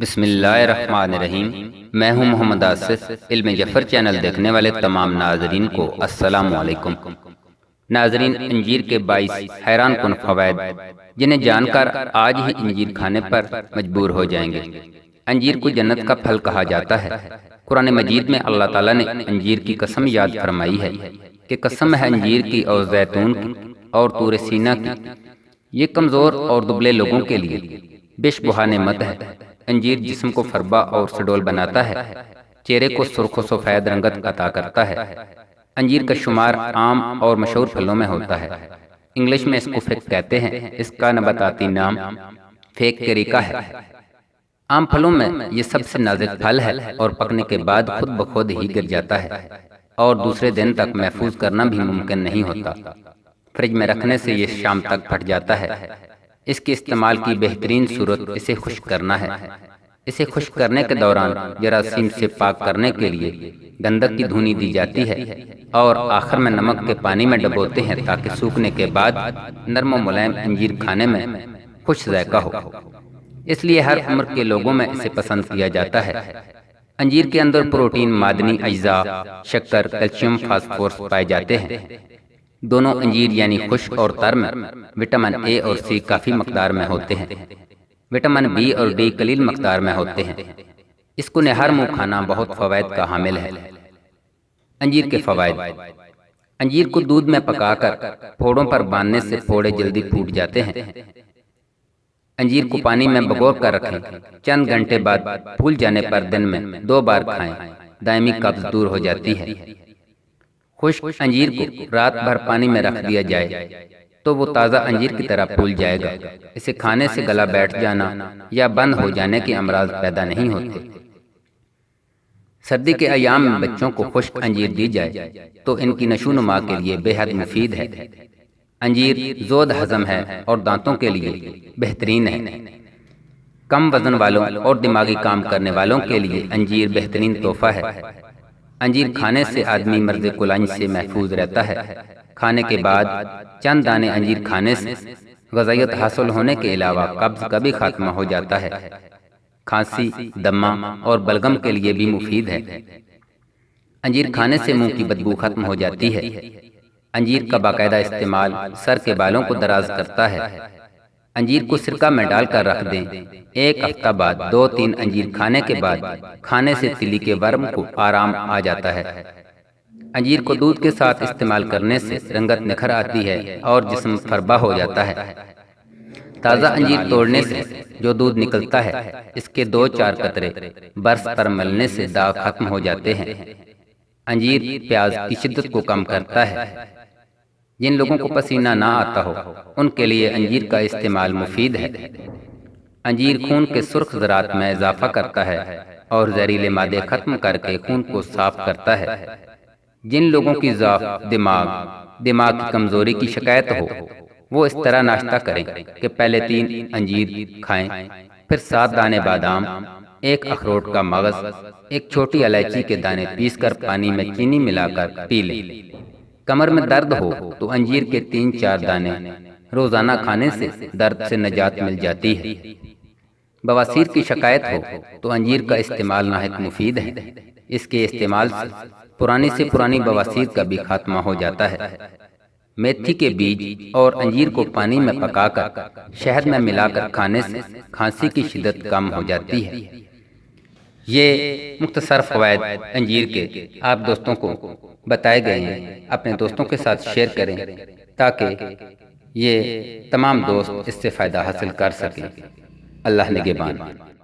बिसमीम मैं हूं मोहम्मद आसिफ इल्मे जफर चैनल देखने वाले तमाम नाजरीन को वालेकुम नाजरीन अंजीर के बाईस हैरान कन फवायद जिन्हें जानकर आज ही अंजीर खाने पर मजबूर हो जाएंगे अंजीर को जन्नत का फल कहा जाता है कुरान मजीद में अल्लाह ताला ने अंजीर की कसम याद फरमाई है कि कसम है अंजीर की और जैतून की और तूर सीना की ये कमज़ोर और दुबले लोगों के लिए बेशबहा मत है अंजीर जिस्म को फरबा और सडोल बनाता है चेहरे को सुर्ख सफेद रंगत अता करता है अंजीर का शुमार आम और मशहूर फलों में होता है इंग्लिश में इसको फेक कहते हैं इसका नबाताती नाम फेक तरीका है आम फलों में ये सबसे नाजुक फल है और पकने के बाद खुद ब खुद ही गिर जाता है और दूसरे दिन तक महफूज करना भी मुमकिन नहीं होता फ्रिज में रखने से ये शाम तक फट जाता है इसके इस्तेमाल की बेहतरीन सूरत इसे खुश करना है इसे खुश करने के दौरान जरासीम से पाक करने के लिए गंदक की धुनी दी जाती है और आखिर में नमक के पानी में डबोते हैं ताकि सूखने के बाद नरम मुलायम अंजीर खाने में खुश जायका हो इसलिए हर उम्र के लोगों में इसे पसंद किया जाता है अंजीर के अंदर प्रोटीन मादनी अज्जा शक्कर कैल्शियम फास्फोरस पाए जाते हैं दोनों अंजीर यानी खुश्क और तर्म विटामिन ए और सी काफ़ी मकदार में होते हैं विटामिन बी और डी कलील मकदार में होते हैं इसको नेहर मुँह खाना बहुत फवायद का हामिल है अंजीर के फवायद अंजीर को दूध में पकाकर फोड़ों पर बांधने से फोड़े जल्दी फूट जाते हैं अंजीर को पानी में बगोर कर रखें चंद घंटे बाद फूल जाने पर दिन में दो बार खाएं दायमी कब्ज दूर हो जाती है खुश अंजीर को रात भर पानी में रख दिया जाए तो वो ताज़ा अंजीर की तरह फूल जाएगा इसे खाने से गला बैठ जाना या बंद हो जाने के अमराज पैदा नहीं होते सर्दी के अयाम में बच्चों को खुश्क अंजीर दी जाए तो इनकी नशोनुमा के लिए बेहद मुफीद है अंजीर जोद हजम है और दांतों के लिए बेहतरीन है कम वजन वालों और दिमागी काम करने वालों के लिए अंजीर बेहतरीन तोहफा है अंजीर खाने से आदमी मर्द कुलाइन से महफूज रहता है खाने के बाद चंद दाने अंजीर खाने से गजाइत हासिल होने के अलावा कब्ज का भी खात्मा हो जाता है खांसी दमा और बलगम के लिए भी मुफीद है अंजीर खाने से मुंह की बदबू खत्म हो जाती है अंजीर का बाकायदा इस्तेमाल सर के बालों को दराज करता है अंजीर को सिरका में डालकर रख दें एक हफ्ता बाद दो तीन अंजीर खाने के बाद खाने से तिली के वर्म को आराम आ जाता है अंजीर को दूध के साथ इस्तेमाल करने से रंगत निखर आती है और जिसम फरबा हो जाता है ताज़ा अंजीर तोड़ने से जो दूध निकलता है इसके दो चार कतरे बर्फ पर मलने से दाग खत्म हो जाते हैं अंजीर प्याज की शिद्दत को कम करता है जिन लोगों को पसीना ना आता हो उनके लिए अंजीर का इस्तेमाल मुफीद है अंजीर खून के सुर्ख ज़रात में इजाफा करता है और जहरीले मादे ख़त्म करके खून को साफ करता है जिन लोगों की जाफ दिमाग दिमाग की कमज़ोरी की शिकायत हो वो इस तरह नाश्ता करें कि पहले तीन अंजीर खाएं, फिर सात दाने बादाम एक अखरोट का मगज़ एक छोटी इलायची के दाने पीसकर पानी में चीनी मिलाकर पी लें कमर में दर्द हो तो अंजीर के तीन चार दाने रोजाना खाने से दर्द से निजात मिल जाती है बवासीर की शिकायत हो तो, तो अंजीर का इस्तेमाल नाहक मुफीद है इसके इस्तेमाल से पुरानी से पुरानी बवासीर का भी खात्मा हो जाता है मेथी के बीज और अंजीर को पानी में पकाकर शहद में मिलाकर खाने से खांसी की शिद्दत कम हो जाती है ये मुख्तसर फ़वाद अंजीर के आप दोस्तों को बताए गए हैं अपने दोस्तों के साथ शेयर करें ताकि ये तमाम दोस्त इससे फ़ायदा हासिल कर सकें अल्लाह नगेबान